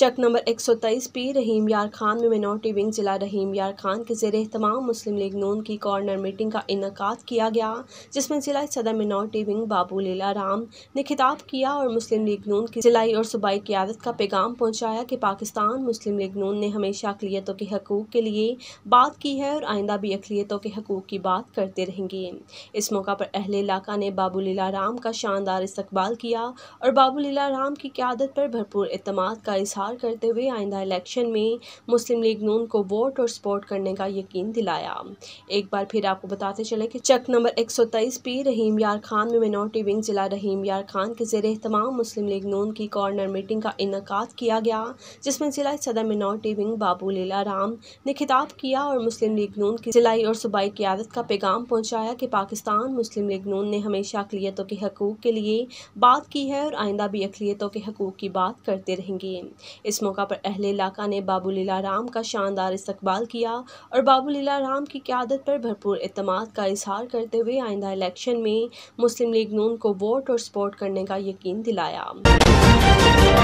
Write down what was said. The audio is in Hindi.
चक नंबर एक सौ तेईस पी रहीम यार खान में मिनोरिटी विंग जिला रहीम यार खान के जेर तमाम मुस्लिम लीग नून की कॉर्नर मीटिंग का इनका किया गया जिसमें जिला सदर मिनोरिटी विंग बाबू लीला राम ने खिताब किया और मुस्लिम लीग नून की जिलाई और सूबाई क्यादत का पैगाम पहुँचाया कि पाकिस्तान मुस्लिम लीग नून ने हमेशा अकलीतों के हकूक़ के लिए बात की है और आइंदा भी अकलीतों के हकूक़ की बात करते रहेंगे इस मौका पर अहल इलाका ने बाबू लीला राम का शानदार इस्तबाल किया और बाबू लीला राम की क्यादत पर भरपूर अतमाद का इजहार इजहार करते हुए आइंदा इलेक्शन में मुस्लिम लीग नून को वोट और सपोर्ट करने का यकीन दिलाया एक बार फिर आपको बताते चले कि चक नंबर 123 पी रहीम यार खान में मिनोरिटी विंग जिला रहीम यार खान के जेर तमाम मुस्लिम लीग नून की कॉर्नर मीटिंग का इनका किया गया जिसमें जिला सदर मिनोरिटी विंग बाबू लीला राम ने खिताब किया और मुस्लिम लीग नून की जिलाई और सूबाई क्यादत का पैगाम पहुँचाया कि पाकिस्तान मुस्लिम लीग नून ने हमेशा अकलीतों के हकूक़ के लिए बात की है और आइंदा भी अकलीतों के हकूक़ की बात करते रहेंगे इस मौका पर अहल इलाका ने बाबू लीला राम का शानदार इस्तबाल किया और बाबू लीला राम की क्यादत पर भरपूर अतमाद का इजहार करते हुए आइंदा इलेक्शन में मुस्लिम लीग नून को वोट और सपोर्ट करने का यकीन दिलाया